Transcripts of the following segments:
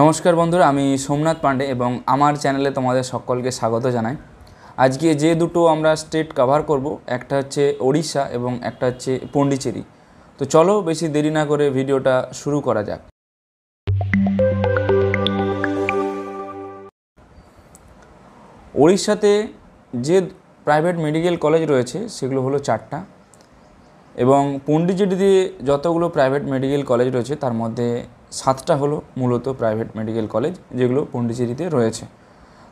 নমস্কার বন্ধুরা আমি সোমনাথ পাণ্ডে এবং আমার চ্যানেলে তোমাদের সকলকে স্বাগত জানাই আজকে যে দুটো আমরা স্টেট কভার করব একটা হচ্ছে ওড়িশা এবং একটা হচ্ছে পণ্ডিচেরি তো চলো বেশি দেরি না করে ভিডিওটা শুরু করা যাক ওড়িশাতে যে প্রাইভেট মেডিকেল কলেজ রয়েছে সেগুলো হলো চারটা এবং পণ্ডিচেরিতে যতগুলো প্রাইভেট মেডিকেল কলেজ রয়েছে তার মধ্যে সাতটা হলো মূলত প্রাইভেট মেডিকেল কলেজ যেগুলো পণ্ডিচেরিতে রয়েছে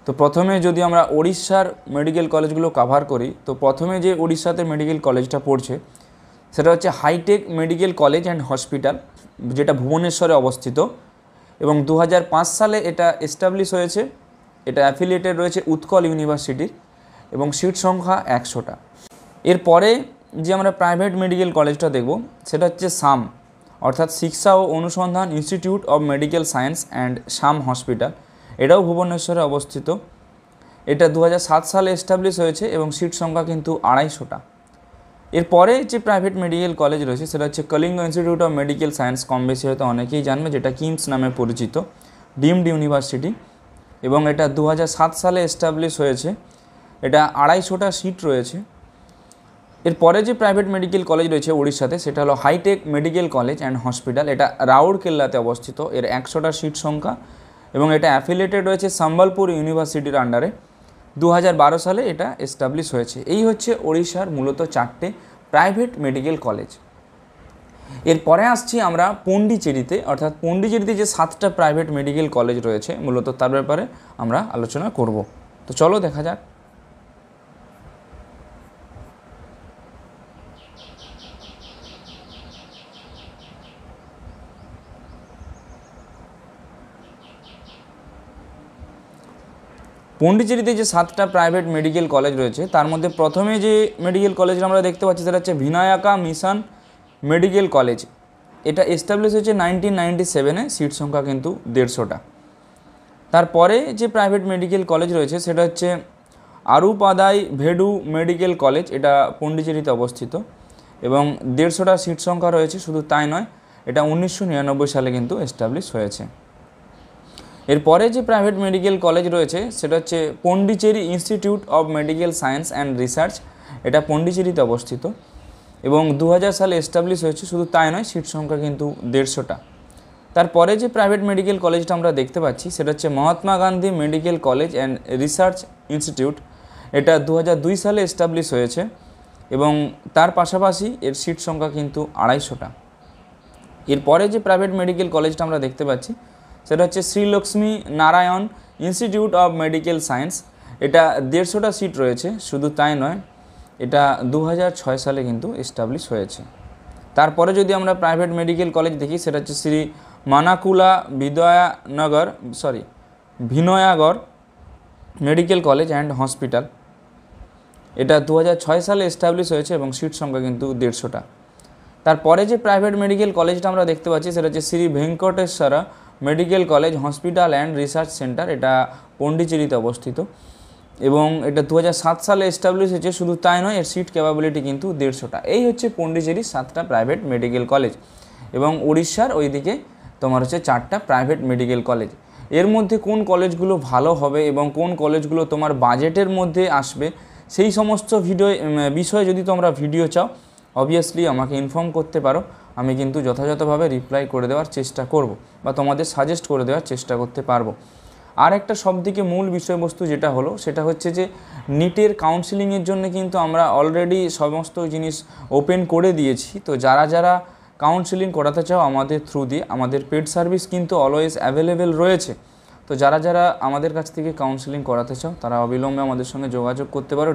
তো প্রথমে যদি আমরা ওড়িশার মেডিকেল কলেজগুলো কাভার করি তো প্রথমে যে ওড়িশাতে মেডিকেল কলেজটা পড়ছে সেটা হচ্ছে hitech medical college and hospital যেটা ভুবনেশ্বরে অবস্থিত এবং দু সালে এটা এস্টাবলিশ হয়েছে এটা অ্যাফিলিয়েটেড রয়েছে উৎকল ইউনিভার্সিটির এবং সিট সংখ্যা একশোটা এরপরে যে আমরা প্রাইভেট মেডিকেল কলেজটা দেখব সেটা হচ্ছে সাম অর্থাৎ Siksha O Anusandhan institute of medical science and SUM hospital এটাও ভুবনেশ্বরে অবস্থিত এটা দু সালে এস্টাবলিশ হয়েছে এবং সিট সংখ্যা কিন্তু আড়াইশোটা এরপরে যে প্রাইভেট মেডিকেল কলেজ রয়েছে সেটা হচ্ছে Kalinga institute of medical science কম বেশি হয়তো অনেকেই জানবে যেটা কিমস নামে পরিচিত ডিমড ইউনিভার্সিটি এবং এটা দু সালে এস্টাবলিশ হয়েছে এটা আড়াইশোটা সিট রয়েছে এরপরে যে প্রাইভেট মেডিকেল কলেজ রয়েছে উড়িষ্যাতে সেটা হলো hitech medical college and hospital এটা রাউরকেল্লাতে অবস্থিত এর একশোটা সিট সংখ্যা এবং এটা অ্যাফিলেটেড রয়েছে সম্বলপুর ইউনিভার্সিটির আন্ডারে দু সালে এটা এস্টাবলিশ হয়েছে এই হচ্ছে ওড়িশার মূলত চারটে প্রাইভেট মেডিকেল কলেজ এরপরে আসছি আমরা পণ্ডিচেরিতে অর্থাৎ পণ্ডিচেরিতে যে সাতটা প্রাইভেট মেডিকেল কলেজ রয়েছে মূলত তার ব্যাপারে আমরা আলোচনা করব তো চলো দেখা যাক পন্ডিচেরিতে যে সাতটা প্রাইভেট মেডিকেল কলেজ রয়েছে তার মধ্যে প্রথমে যে মেডিকেল কলেজ আমরা দেখতে পাচ্ছি সেটা হচ্ছে ভিনায়াকা মিশন মেডিকেল কলেজ এটা এস্টাবলিশ হয়েছে নাইনটিন নাইনটি সেভেনে সিট সংখ্যা কিন্তু দেড়শোটা তারপরে যে প্রাইভেট মেডিকেল কলেজ রয়েছে সেটা হচ্ছে আরুপাদাই ভেডু মেডিকেল কলেজ এটা পন্ডিচেরিতে অবস্থিত এবং দেড়শোটা সিট সংখ্যা রয়েছে শুধু তাই নয় এটা উনিশশো সালে কিন্তু এস্টাবলিশ হয়েছে এরপরে যে প্রাইভেট মেডিকেল কলেজ রয়েছে সেটা হচ্ছে Pondicherry institute of medical science and research এটা পন্ডিচেরিতে অবস্থিত এবং দু সালে এস্টাবলিশ হয়েছে শুধু তাই নয় সিট সংখ্যা কিন্তু দেড়শোটা তারপরে যে প্রাইভেট মেডিকেল কলেজটা আমরা দেখতে পাচ্ছি সেটা হচ্ছে Mahatma Gandhi medical college and research institute এটা দু সালে এস্টাবলিশ হয়েছে এবং তার পাশাপাশি এর সিট সংখ্যা কিন্তু আড়াইশোটা এরপরে যে প্রাইভেট মেডিকেল কলেজটা আমরা দেখতে পাচ্ছি সেটা হচ্ছে Sri Lakshmi Narayan institute of medical science এটা দেড়শোটা সিট রয়েছে শুধু তাই নয় এটা দু সালে কিন্তু এস্টাবলিশ হয়েছে তারপরে যদি আমরা প্রাইভেট মেডিকেল কলেজ দেখি সেটা হচ্ছে Sri Manakula Vidyanagar sorry Vinayagar medical college and hospital এটা দু সালে এস্টাবলিশ হয়েছে এবং সিট সংখ্যা কিন্তু দেড়শোটা তারপরে যে প্রাইভেট মেডিকেল কলেজটা আমরা দেখতে পাচ্ছি সেটা হচ্ছে Sri Venkateswara medical college hospital and research centre এটা পন্ডিচেরিতে অবস্থিত এবং এটা দু সালে এস্টাবলিশ হয়েছে শুধু তাই নয় এর সিট ক্যাপাবিলিটি কিন্তু দেড়শোটা এই হচ্ছে পন্ডিচেরির সাতটা প্রাইভেট মেডিকেল কলেজ এবং উড়িষ্যার ওইদিকে তোমার হচ্ছে চারটা প্রাইভেট মেডিকেল কলেজ এর মধ্যে কোন কলেজগুলো ভালো হবে এবং কোন কলেজগুলো তোমার বাজেটের মধ্যে আসবে সেই সমস্ত ভিডিও বিষয়ে যদি তোমরা ভিডিও চাও অবভিয়াসলি আমাকে ইনফর্ম করতে পারো আমি কিন্তু যথাযথভাবে রিপ্লাই করে দেওয়ার চেষ্টা করব বা তোমাদের সাজেস্ট করে দেওয়ার চেষ্টা করতে পারবো আর একটা সবথেকে মূল বিষয়বস্তু যেটা হলো সেটা হচ্ছে যে নিটের কাউন্সিলিংয়ের জন্য কিন্তু আমরা অলরেডি সমস্ত জিনিস ওপেন করে দিয়েছি তো যারা যারা কাউন্সিলিং করাতে চাও আমাদের থ্রু দিয়ে আমাদের পেড সার্ভিস কিন্তু অলওয়েজ অ্যাভেলেবেল রয়েছে তো যারা যারা আমাদের কাছ থেকে কাউন্সিলিং করাতে চাও তারা অবিলম্বে আমাদের সঙ্গে যোগাযোগ করতে পারো